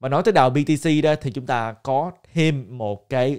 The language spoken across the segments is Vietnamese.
và nói tới đào BTC đó thì chúng ta có thêm một cái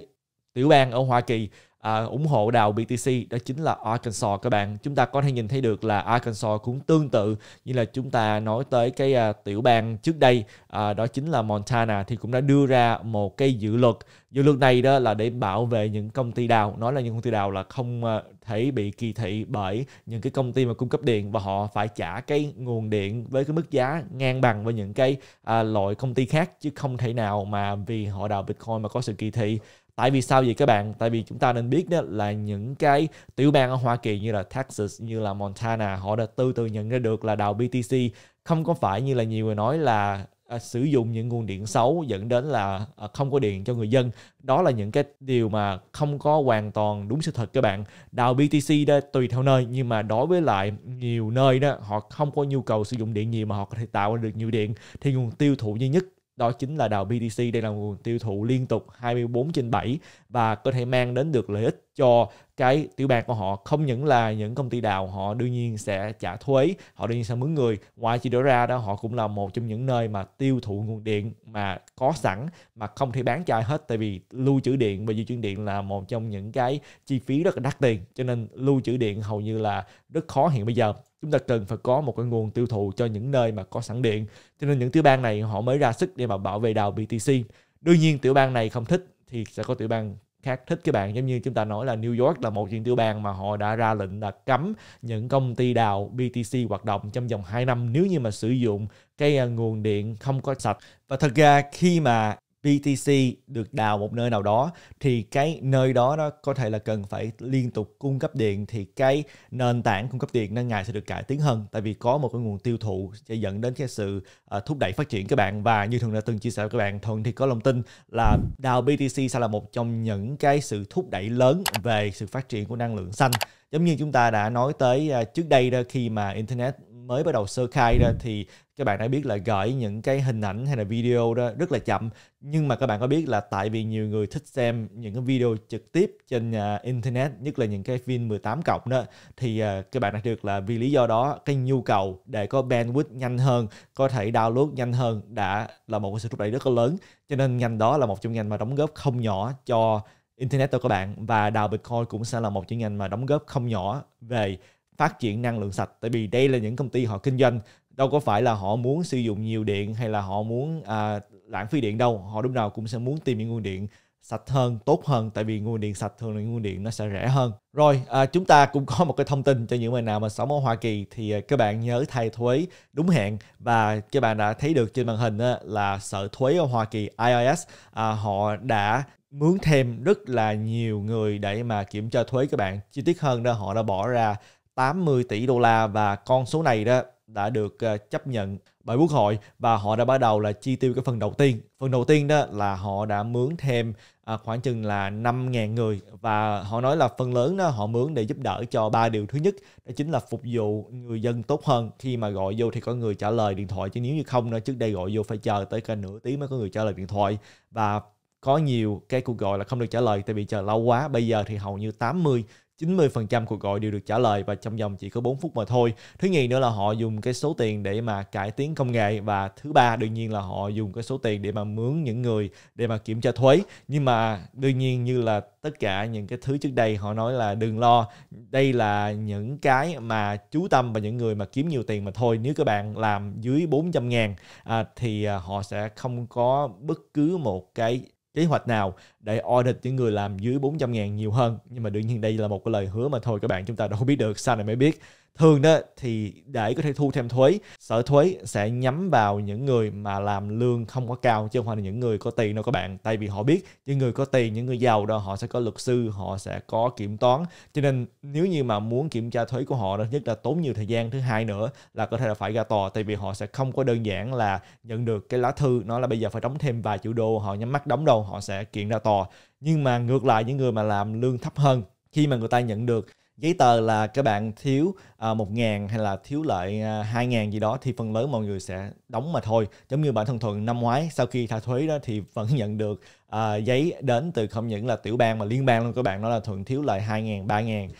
tiểu bang ở Hoa Kỳ à, ủng hộ đào BTC đó chính là Arkansas các bạn chúng ta có thể nhìn thấy được là Arkansas cũng tương tự như là chúng ta nói tới cái à, tiểu bang trước đây à, đó chính là Montana thì cũng đã đưa ra một cái dự luật dự luật này đó là để bảo vệ những công ty đào nói là những công ty đào là không à, thể bị kỳ thị bởi những cái công ty mà cung cấp điện và họ phải trả cái nguồn điện với cái mức giá ngang bằng với những cái à, loại công ty khác chứ không thể nào mà vì họ đào Bitcoin mà có sự kỳ thị tại vì sao vậy các bạn tại vì chúng ta nên biết đó là những cái tiểu bang ở Hoa Kỳ như là Texas như là Montana họ đã từ từ nhận ra được là đào BTC không có phải như là nhiều người nói là À, sử dụng những nguồn điện xấu dẫn đến là à, không có điện cho người dân đó là những cái điều mà không có hoàn toàn đúng sự thật các bạn đào BTC đó tùy theo nơi nhưng mà đối với lại nhiều nơi đó họ không có nhu cầu sử dụng điện nhiều mà họ có thể tạo ra được nhiều điện thì nguồn tiêu thụ duy nhất đó chính là đào BTC đây là nguồn tiêu thụ liên tục 24 trên 7 và có thể mang đến được lợi ích cho cái tiểu bang của họ không những là những công ty đào họ đương nhiên sẽ trả thuế họ đương nhiên sẽ mướn người ngoài chỉ đó ra đó họ cũng là một trong những nơi mà tiêu thụ nguồn điện mà có sẵn mà không thể bán chai hết tại vì lưu trữ điện và di chuyển điện là một trong những cái chi phí rất là đắt tiền cho nên lưu trữ điện hầu như là rất khó hiện bây giờ chúng ta cần phải có một cái nguồn tiêu thụ cho những nơi mà có sẵn điện cho nên những tiểu bang này họ mới ra sức để mà bảo vệ đào BTC đương nhiên tiểu bang này không thích thì sẽ có tiểu bang khác thích các bạn giống như chúng ta nói là New York là một trong tiểu bang mà họ đã ra lệnh là cấm những công ty đào BTC hoạt động trong vòng 2 năm nếu như mà sử dụng cái à, nguồn điện không có sạch và thật ra khi mà BTC được đào một nơi nào đó thì cái nơi đó nó có thể là cần phải liên tục cung cấp điện thì cái nền tảng cung cấp điện nó ngày sẽ được cải tiến hơn tại vì có một cái nguồn tiêu thụ sẽ dẫn đến cái sự uh, thúc đẩy phát triển các bạn và như thường đã từng chia sẻ với các bạn thuận thì có lòng tin là đào BTC sẽ là một trong những cái sự thúc đẩy lớn về sự phát triển của năng lượng xanh giống như chúng ta đã nói tới ờ, trước đây đó khi mà internet mới bắt đầu sơ khai ra thì các bạn đã biết là gửi những cái hình ảnh hay là video đó rất là chậm nhưng mà các bạn có biết là tại vì nhiều người thích xem những cái video trực tiếp trên uh, internet nhất là những cái phim 18 cộng đó thì uh, các bạn đã được là vì lý do đó cái nhu cầu để có bandwidth nhanh hơn có thể download nhanh hơn đã là một cái sự thúc đẩy rất là lớn cho nên ngành đó là một trong ngành mà đóng góp không nhỏ cho internet cho các bạn và đào bitcoin cũng sẽ là một trong ngành mà đóng góp không nhỏ về phát triển năng lượng sạch tại vì đây là những công ty họ kinh doanh đâu có phải là họ muốn sử dụng nhiều điện hay là họ muốn à, lãng phí điện đâu họ lúc nào cũng sẽ muốn tìm những nguồn điện sạch hơn tốt hơn tại vì nguồn điện sạch thường là nguồn điện nó sẽ rẻ hơn rồi à, chúng ta cũng có một cái thông tin cho những người nào mà sống ở Hoa Kỳ thì à, các bạn nhớ thay thuế đúng hẹn và các bạn đã thấy được trên màn hình á, là sở thuế ở Hoa Kỳ IRS à, họ đã mướn thêm rất là nhiều người để mà kiểm tra thuế các bạn chi tiết hơn đó họ đã bỏ ra 80 tỷ đô la và con số này đó đã được ờ, chấp nhận bởi quốc hội và họ đã bắt đầu là chi tiêu cái phần đầu tiên. Phần đầu tiên đó là họ đã mướn thêm à, khoảng chừng là 5.000 người và họ nói là phần lớn đó họ mướn để giúp đỡ cho ba điều thứ nhất đó chính là phục vụ người dân tốt hơn khi mà gọi vô thì có người trả lời điện thoại chứ nếu như không đó trước đây gọi vô phải chờ tới cả nửa tiếng mới có người trả lời điện thoại và có nhiều cái cuộc gọi là không được trả lời tại vì chờ lâu quá bây giờ thì hầu như 80 90% cuộc gọi đều được trả lời và trong vòng chỉ có 4 phút mà thôi. Thứ nhì nữa là họ dùng cái số tiền để mà cải tiến công nghệ và thứ ba đương nhiên là họ dùng cái số tiền để mà mướn những người để mà kiểm tra thuế. Nhưng mà đương nhiên như là tất cả những cái thứ trước đây họ nói là đừng lo, đây là những cái mà chú tâm và những người mà kiếm nhiều tiền mà thôi. Nếu các bạn làm dưới 400 ngàn à, thì à, họ sẽ không có bất cứ một cái kế hoạch nào để audit những người làm dưới 400 ngàn nhiều hơn nhưng mà đương nhiên đây là một cái lời hứa mà thôi các bạn chúng ta đâu biết được sau này mới biết thường đó thì để có thể thu thêm thuế sở thuế sẽ nhắm vào những người mà làm lương không có cao chứ không phải là những người có tiền đâu các bạn tại vì họ biết những người có tiền những người giàu đó họ sẽ có luật sư họ sẽ có kiểm toán cho nên nếu như mà muốn kiểm tra thuế của họ đó nhất là tốn nhiều thời gian thứ hai nữa là có thể là phải ra tòa tại vì họ sẽ không có đơn giản là nhận được cái lá thư nó là bây giờ phải đóng thêm vài triệu đô họ nhắm mắt đóng đâu họ sẽ kiện ra tòa nhưng mà ngược lại những người mà làm lương thấp hơn khi mà người ta nhận được giấy tờ là các bạn thiếu uh, ngàn hay là thiếu lại uh, ngàn gì đó thì phần lớn mọi người sẽ đóng mà thôi. Giống như bản thân Thuận năm ngoái sau khi tha thuế đó thì vẫn nhận được uh, giấy đến từ không những là tiểu bang mà liên bang luôn các bạn. Đó là Thuận thiếu lại hai ngàn, ba ngàn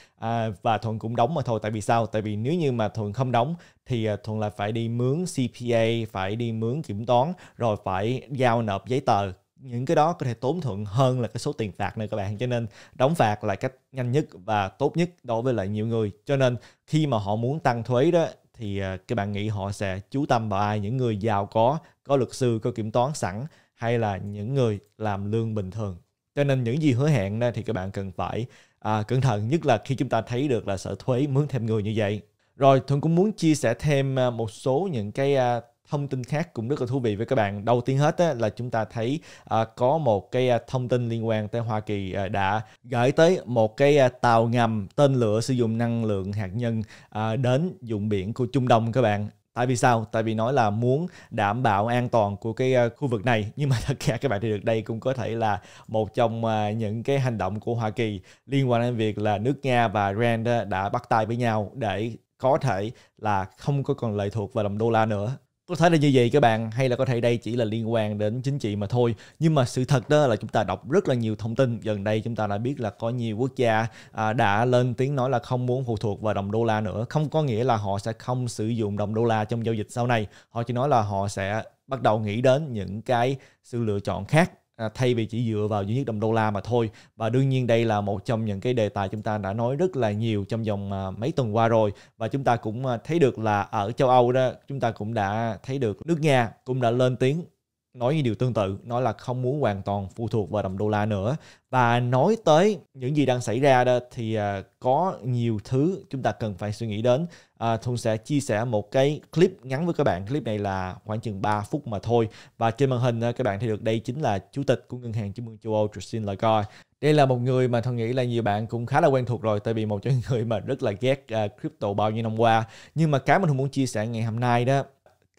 và Thuận cũng đóng mà thôi. Tại vì sao? Tại vì nếu như mà Thuận không đóng thì uh, Thuận là phải đi mướn CPA, phải đi mướn kiểm toán rồi phải giao nộp giấy tờ những cái đó có thể tốn thượng hơn là cái số tiền phạt này các bạn cho nên đóng phạt là cách nhanh nhất và tốt nhất đối với lại nhiều người cho nên khi mà họ muốn tăng thuế đó thì à, các bạn nghĩ họ sẽ chú tâm vào ai những người giàu có có luật sư có kiểm toán sẵn hay là những người làm lương bình thường cho nên những gì hứa hẹn đó thì các bạn cần phải à, cẩn thận nhất là khi chúng ta thấy được là sở thuế mướn thêm người như vậy rồi thuận cũng muốn chia sẻ thêm à, một số những cái à, thông tin khác cũng rất là thú vị với các bạn. Đầu tiên hết á, là chúng ta thấy à, có một cái à, thông tin liên quan tới Hoa Kỳ à, đã gửi tới một cái à, tàu ngầm tên lửa sử dụng năng lượng hạt nhân à, đến vùng biển của Trung Đông các bạn tại vì sao tại vì nói là muốn đảm bảo an toàn của cái à, khu vực này nhưng mà thật ra các bạn thì được đây cũng có thể là một trong những cái hành động của hoa kỳ liên quan đến việc là nước nga và iran đã bắt tay với nhau để có thể là không có còn lệ thuộc vào đồng đô la nữa có thể là như vậy các bạn hay là có thể đây chỉ là liên quan đến chính trị mà thôi nhưng mà sự thật đó là chúng ta đọc rất là nhiều thông tin gần đây chúng ta đã biết là có nhiều quốc gia à, đã lên tiếng nói là không muốn phụ thuộc vào đồng đô la nữa không có nghĩa là họ sẽ không sử dụng đồng đô la trong giao dịch sau này họ chỉ nói là họ sẽ bắt đầu nghĩ đến những cái sự lựa chọn khác À, thay vì chỉ dựa vào duy nhất đồng đô la mà thôi và đương nhiên đây là một trong những cái đề tài chúng ta đã nói rất là nhiều trong vòng à, mấy tuần qua rồi và chúng ta cũng à, thấy được là ở châu Âu đó chúng ta cũng đã thấy được nước Nga cũng đã lên tiếng nói những điều tương tự nói là không muốn hoàn toàn phụ thuộc vào đồng đô la nữa và nói tới những gì đang xảy ra đó thì à, có nhiều thứ chúng ta cần phải suy nghĩ đến uh, Thuận sẽ chia sẻ một cái clip ngắn với các bạn clip này là khoảng chừng 3 phút mà thôi và trên màn hình à, các bạn thấy được đây chính là chủ tịch của ngân hàng trung ương châu Âu Christine Lagarde đây là một người mà Thuận nghĩ là nhiều bạn cũng khá là quen thuộc rồi tại vì một trong những người mà rất là ghét crypto bao nhiêu năm qua nhưng mà cái mà Thuận muốn chia sẻ ngày hôm nay đó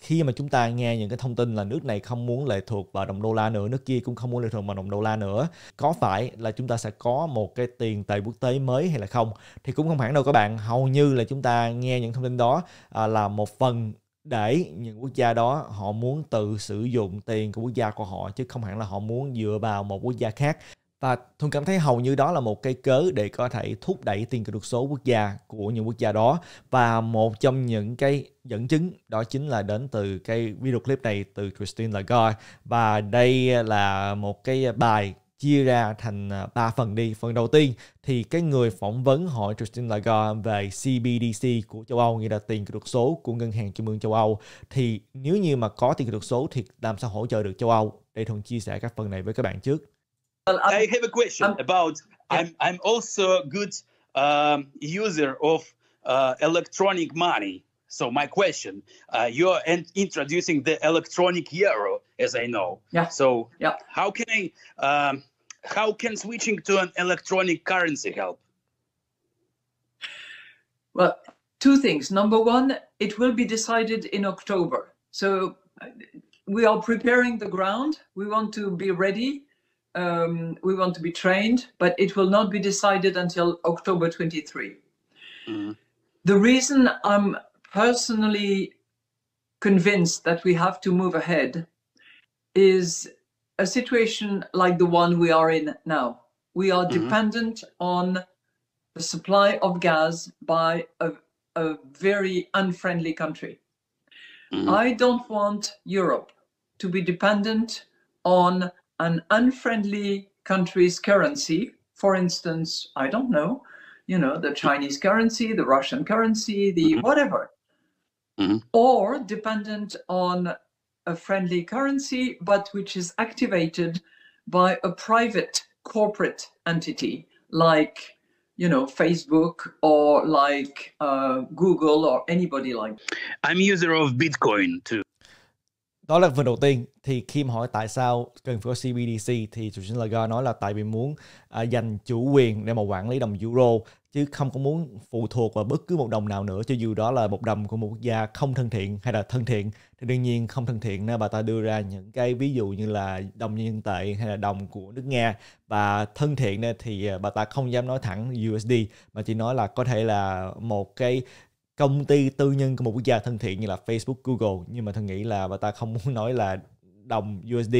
khi mà chúng ta nghe những cái thông tin là nước này không muốn lệ thuộc vào đồng đô la nữa, nước kia cũng không muốn lệ thuộc vào đồng đô la nữa, có phải là chúng ta sẽ có một cái tiền tệ quốc tế mới hay là không? Thì cũng không hẳn đâu các bạn, hầu như là chúng ta nghe những thông tin đó à, là một phần để những quốc gia đó họ muốn tự sử dụng tiền của quốc gia của họ chứ không hẳn là họ muốn dựa vào một quốc gia khác và thường cảm thấy hầu như đó là một cái cớ để có thể thúc đẩy tiền kỹ thuật số quốc gia của những quốc gia đó. Và một trong những cái dẫn chứng đó chính là đến từ cái video clip này từ Christine Lagarde. Và đây là một cái bài chia ra thành 3 à, phần đi. Phần đầu tiên thì cái người phỏng vấn hỏi Christine Lagarde về CBDC của châu Âu, nghĩa là tiền kỹ thuật số của Ngân hàng Trung ương châu Âu. Thì nếu như mà có tiền kỹ thuật số thì làm sao hỗ trợ được châu Âu? đây Thuận chia sẻ các phần này với các bạn trước. Well, I have a question about. Yeah. I'm I'm also a good um, user of uh, electronic money. So my question, uh, you're introducing the electronic euro, as I know. Yeah. So yeah. how can I, um, how can switching to an electronic currency help? Well, two things. Number one, it will be decided in October. So uh, we are preparing the ground. We want to be ready um, we want to be trained, but it will not be decided until October 23. Mm. The reason I'm personally convinced that we have to move ahead is a situation like the one we are in now. We are mm-hmm. dependent on the supply of gas by a, a very unfriendly country. Mm-hmm. I don't want Europe to be dependent on an unfriendly country's currency, for instance, I don't know, you know, the Chinese currency, the Russian currency, the mm-hmm. whatever, mm-hmm. or dependent on a friendly currency, but which is activated by a private corporate entity like you know facebook or like uh, google or anybody like i'm user of bitcoin too đó là phần đầu tiên thì Kim hỏi tại sao cần phải có CBDC thì chủ sinh Lagarde nói là tại vì muốn à, dành chủ quyền để mà quản lý đồng euro chứ không có muốn phụ thuộc vào bất cứ một đồng nào nữa cho dù đó là một đồng của một quốc gia không thân thiện hay là thân thiện thì đương nhiên không thân thiện nên bà ta đưa ra những cái ví dụ như là đồng nhân tệ hay là đồng của nước Nga và thân thiện thì à, bà ta không dám nói thẳng USD mà chỉ nói là có thể là một cái công ty tư nhân của một quốc gia thân thiện như là Facebook, Google nhưng mà thân nghĩ là bà ta không muốn nói là đồng USD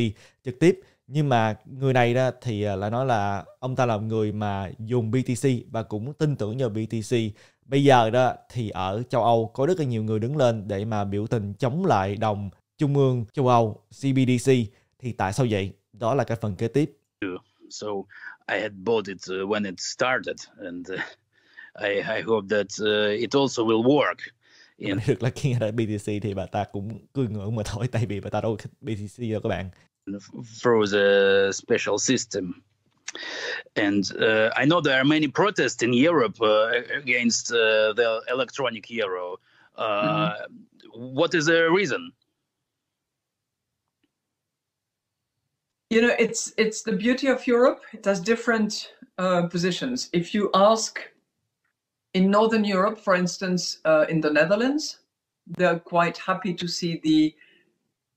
trực tiếp nhưng mà người này đó thì là nói là ông ta là người mà dùng BTC và cũng tin tưởng nhờ BTC bây giờ đó thì ở châu Âu có rất là nhiều người đứng lên để mà biểu tình chống lại đồng trung ương châu Âu CBDC thì tại sao vậy đó là cái phần kế tiếp So I had bought it uh, when it started and uh, I, I hope that uh, it also will work. In được là khi đã BTC thì bà ta cũng cứ ngưỡng mà thôi tại vì bà ta đâu BTC đâu các bạn. Through the special system. And uh, I know there are many protests in Europe uh, against uh, the electronic euro. Uh, mm-hmm. What is the reason? You know, it's it's the beauty of Europe. It has different uh, positions. If you ask in Northern Europe, for instance, uh, in the Netherlands, they're quite happy to see the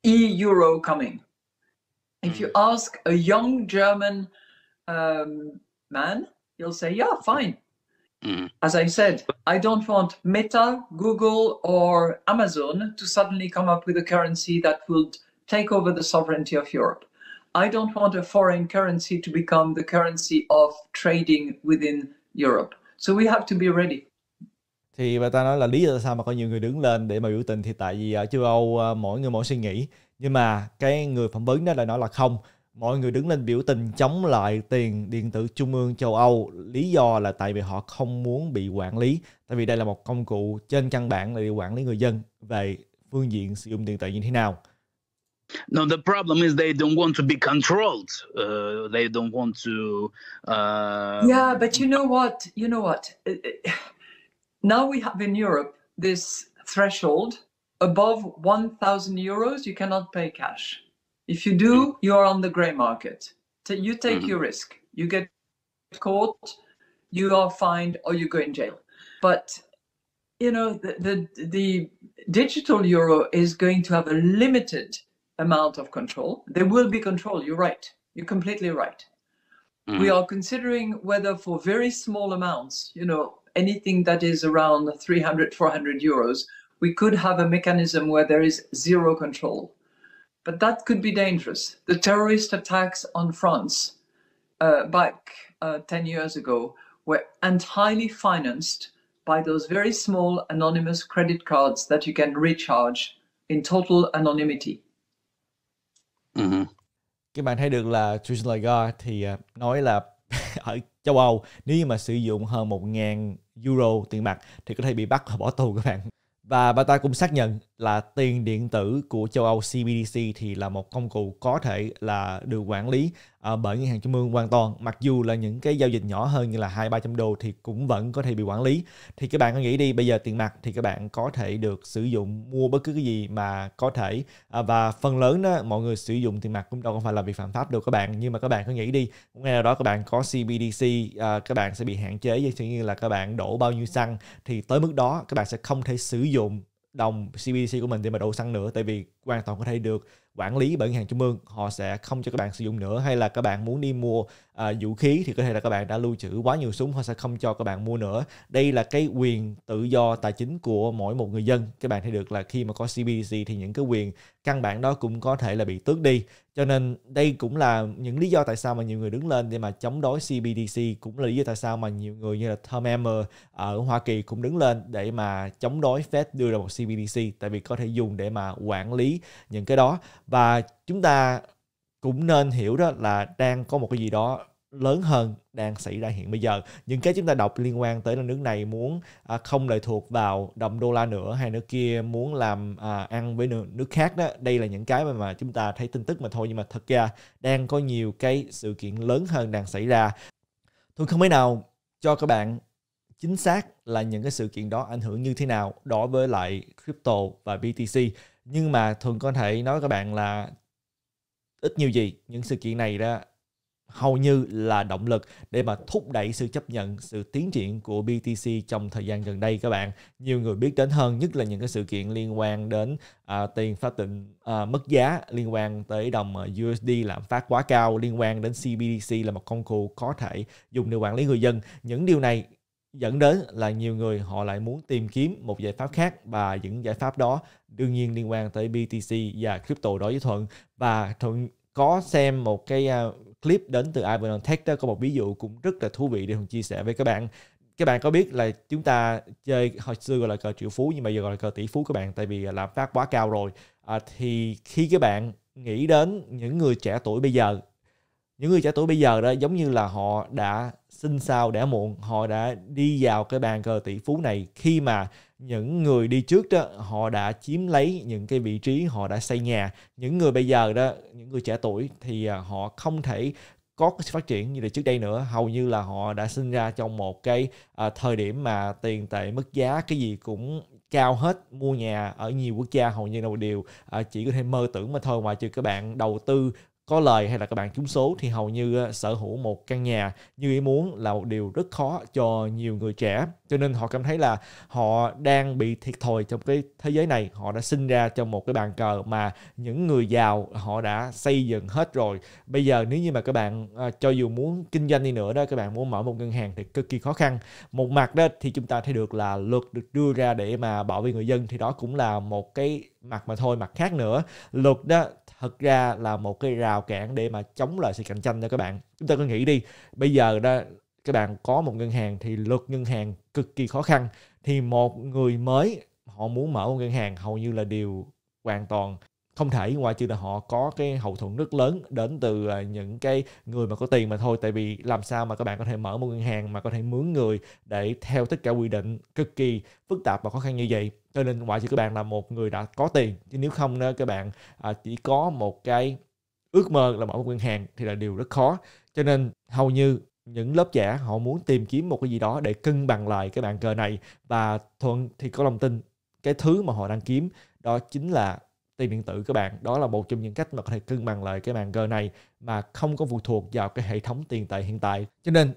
e euro coming. If you hmm. ask a young German um, man, he'll say, Yeah, fine. Mm. As I said, I don't want Meta, Google, or Amazon to suddenly come up with a currency that would take over the sovereignty of Europe. I don't want a foreign currency to become the currency of trading within Europe. So we have to be ready. Thì bà ta nói là lý do tại sao mà có nhiều người đứng lên để mà biểu tình thì tại vì ở à, châu Âu à, mỗi người mỗi suy nghĩ. Nhưng mà cái người phỏng vấn đó lại nói là không, mọi người đứng lên biểu tình chống lại tiền điện tử trung ương châu Âu lý do là tại vì họ không muốn bị quản lý tại vì đây là một công cụ trên căn bản là để quản lý người dân về phương diện sử dụng tiền tệ như thế nào No, the problem is they don't want to be controlled. Uh, they don't want to. Uh... Yeah, but you know what? You know what? Uh, uh, now we have in Europe this threshold above 1,000 euros, you cannot pay cash. If you do, mm-hmm. you are on the grey market. You take mm-hmm. your risk. You get caught, you are fined, or you go in jail. But you know the, the, the digital euro is going to have a limited amount of control. There will be control. You're right. You're completely right. Mm. We are considering whether for very small amounts, you know, anything that is around 300, 400 euros, we could have a mechanism where there is zero control. But that could be dangerous. The terrorist attacks on France uh, back uh, 10 years ago were entirely financed by those very small anonymous credit cards that you can recharge in total anonymity. Ừ các bạn thấy được là Jason Lagarde thì à, nói là ở châu Âu nếu như mà sử dụng hơn 1.000 euro tiền mặt thì có thể bị bắt và bỏ tù các bạn và bà ta cũng xác nhận là tiền điện tử của châu Âu CBDC thì là một công cụ có thể là được quản lý à, bởi ngân hàng trung ương hoàn toàn mặc dù là những cái giao dịch nhỏ hơn như là hai ba trăm đô thì cũng vẫn có thể bị quản lý thì các bạn có nghĩ đi bây giờ tiền mặt thì các bạn có thể được sử dụng mua bất cứ cái gì mà có thể à, và phần lớn đó mọi người sử dụng tiền mặt cũng đâu phải là bị phạm pháp đâu các bạn nhưng mà các bạn có nghĩ đi ngày nào đó các bạn có CBDC à, các bạn sẽ bị hạn chế như là các bạn đổ bao nhiêu xăng thì tới mức đó các bạn sẽ không thể sử dụng đồng CBDC của mình để mà đổ xăng nữa tại vì hoàn toàn có thể được quản lý bởi ngân hàng trung ương họ sẽ không cho các bạn sử dụng nữa hay là các bạn muốn đi mua uh, vũ khí thì có thể là các bạn đã lưu trữ quá nhiều súng họ sẽ không cho các bạn mua nữa đây là cái quyền tự do tài chính của mỗi một người dân các bạn thấy được là khi mà có CBDC thì những cái quyền căn bản đó cũng có thể là bị tước đi cho nên đây cũng là những lý do tại sao mà nhiều người đứng lên để mà chống đối CBDC cũng là lý do tại sao mà nhiều người như là Tom Emmer ở Hoa Kỳ cũng đứng lên để mà chống đối Fed đưa ra một CBDC tại vì có thể dùng để mà quản lý những cái đó và chúng ta cũng nên hiểu đó là đang có một cái gì đó lớn hơn đang xảy ra hiện bây giờ những cái chúng ta đọc liên quan tới là nước này muốn à, không lệ thuộc vào đồng đô la nữa hay nước kia muốn làm à, ăn với nước, khác đó đây là những cái mà, chúng ta thấy tin tức mà thôi nhưng mà thật ra đang có nhiều cái sự kiện lớn hơn đang xảy ra tôi không thể nào cho các bạn chính xác là những cái sự kiện đó ảnh hưởng như thế nào đối với lại crypto và BTC nhưng mà thường có thể nói các bạn là ít nhiều gì những sự kiện này đó hầu như là động lực để mà thúc đẩy sự chấp nhận sự tiến triển của BTC trong thời gian gần đây các bạn nhiều người biết đến hơn nhất là những cái sự kiện liên quan đến à, tiền pháp định à, mất giá liên quan tới đồng à, USD lạm phát quá cao liên quan đến CBDC là một công cụ có thể dùng để quản lý người dân những điều này dẫn đến là nhiều người họ lại muốn tìm kiếm một giải pháp khác và những giải pháp đó đương nhiên liên quan tới BTC và crypto đối với Thuận và Thuận có xem một cái à, clip đến từ Ivan Tech đó có một ví dụ cũng rất là thú vị để Thuận chia sẻ với các bạn các bạn có biết là chúng ta chơi hồi xưa gọi là cờ triệu phú nhưng mà giờ gọi là cờ tỷ phú các bạn tại vì lạm phát quá cao rồi à, thì khi các bạn nghĩ đến những người trẻ tuổi bây giờ những người trẻ tuổi bây giờ đó giống như là họ đã sinh sao đã muộn họ đã đi vào cái bàn cờ tỷ phú này khi mà những người đi trước đó họ đã chiếm lấy những cái vị trí họ đã xây nhà những người bây giờ đó những người trẻ tuổi thì à, họ không thể có cái sự phát triển như là trước đây nữa hầu như là họ đã sinh ra trong một cái à, thời điểm mà tiền tệ mức giá cái gì cũng cao hết mua nhà ở nhiều quốc gia hầu như là một điều à, chỉ có thể mơ tưởng mà thôi mà chứ các bạn đầu tư có lời hay là các bạn trúng số thì hầu như sở hữu một căn nhà như ý muốn là một điều rất khó cho nhiều người trẻ cho nên họ cảm thấy là họ đang bị thiệt thòi trong cái thế giới này họ đã sinh ra trong một cái bàn cờ mà những người giàu họ đã xây dựng hết rồi bây giờ nếu như mà các bạn à, cho dù muốn kinh doanh đi nữa đó các bạn muốn mở một ngân hàng thì cực kỳ khó khăn một mặt đó thì chúng ta thấy được là luật được đưa ra để mà bảo vệ người dân thì đó cũng là một cái mặt mà thôi mặt khác nữa luật đó thật ra là một cái rào cản để mà chống lại sự cạnh tranh cho các bạn chúng ta cứ nghĩ đi bây giờ đó các bạn có một ngân hàng thì luật ngân hàng cực kỳ khó khăn thì một người mới họ muốn mở một ngân hàng hầu như là điều hoàn toàn không thể ngoại trừ là họ có cái hậu thuẫn rất lớn đến từ à, những cái người mà có tiền mà thôi tại vì làm sao mà các bạn có thể mở một ngân hàng mà có thể mướn người để theo tất cả quy định cực kỳ phức tạp và khó khăn như vậy cho nên ngoại trừ các bạn là một người đã có tiền chứ nếu không đó, các bạn à, chỉ có một cái ước mơ là mở một ngân hàng thì là điều rất khó cho nên hầu như những lớp trẻ họ muốn tìm kiếm một cái gì đó để cân bằng lại cái bàn cờ này và thuận thì có lòng tin cái thứ mà họ đang kiếm đó chính là tiền điện tử các bạn đó là một trong những cách mà có thể cân bằng lại cái bàn cờ này mà không có phụ thuộc vào cái hệ thống tiền tệ hiện tại cho nên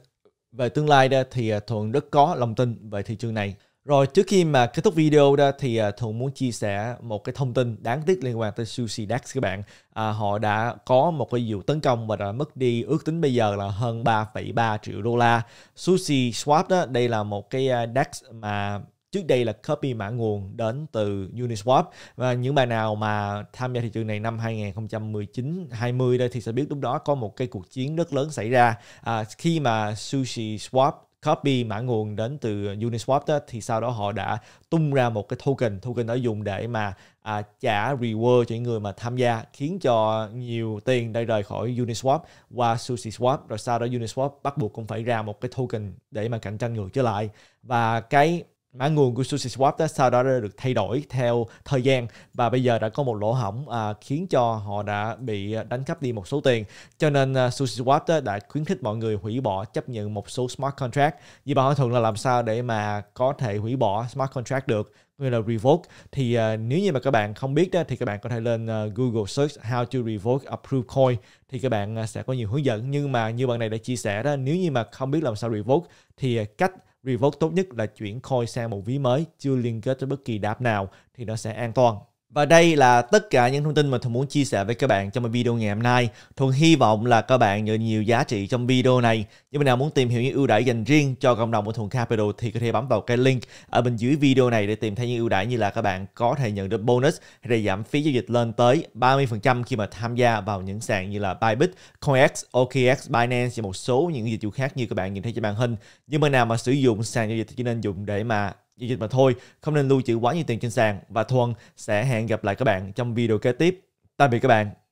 về tương lai đó thì à, thuận rất có lòng tin về thị trường này rồi trước khi mà kết thúc video đó thì uh, à, Thuận muốn chia sẻ một cái thông tin đáng tiếc liên quan tới Sushi DEX các bạn. À, họ đã có một cái vụ tấn công và đã mất đi ước tính bây giờ là hơn 3,3 triệu đô la. Sushi Swap đó, đây là một cái à, DEX mà trước đây là copy mã nguồn đến từ Uniswap và những bạn nào mà tham gia thị trường này năm 2019 20 đây thì sẽ biết lúc đó có một cái cuộc chiến rất lớn xảy ra à, khi mà Sushi Swap copy mã nguồn đến từ Uniswap đó, thì sau đó họ đã tung ra một cái token token đó dùng để mà à, trả reward cho những người mà tham gia khiến cho nhiều tiền đã rời khỏi Uniswap qua SushiSwap rồi sau đó Uniswap bắt buộc cũng phải ra một cái token để mà cạnh tranh ngược trở lại và cái mã nguồn của SushiSwap đó sau đó đã được thay đổi theo thời gian và bây giờ đã có một lỗ hỏng à, khiến cho họ đã bị đánh cắp đi một số tiền cho nên à, SushiSwap đó đã khuyến khích mọi người hủy bỏ chấp nhận một số smart contract như bạn hỏi thường là làm sao để mà có thể hủy bỏ smart contract được như là revoke thì à, nếu như mà các bạn không biết đó thì các bạn có thể lên à, Google search how to revoke approved coin thì các bạn à, sẽ có nhiều hướng dẫn nhưng mà như bạn này đã chia sẻ đó nếu như mà không biết làm sao revoke thì à, cách Revoke tốt nhất là chuyển coin sang một ví mới chưa liên kết với bất kỳ đáp nào thì nó sẽ an toàn. Và đây là tất cả những thông tin mà Thuận muốn chia sẻ với các bạn trong video ngày hôm nay. Thuận hy vọng là các bạn nhận nhiều giá trị trong video này. Nếu bạn nào muốn tìm hiểu những ưu đãi dành riêng cho cộng đồng của Thuận Capital thì có thể bấm vào cái link ở bên dưới video này để tìm thấy những ưu đãi như là các bạn có thể nhận được bonus hay là giảm phí giao dịch lên tới 30% khi mà tham gia vào những sàn như là Bybit, CoinX, OKX, Binance và một số những dịch vụ khác như các bạn nhìn thấy trên màn hình. Nhưng mà nào mà sử dụng sàn giao dịch thì chỉ nên dùng để mà giao dịch mà thôi, không nên lưu trữ quá nhiều tiền trên sàn và Thuần sẽ hẹn gặp lại các bạn trong video kế tiếp. Tạm biệt các bạn.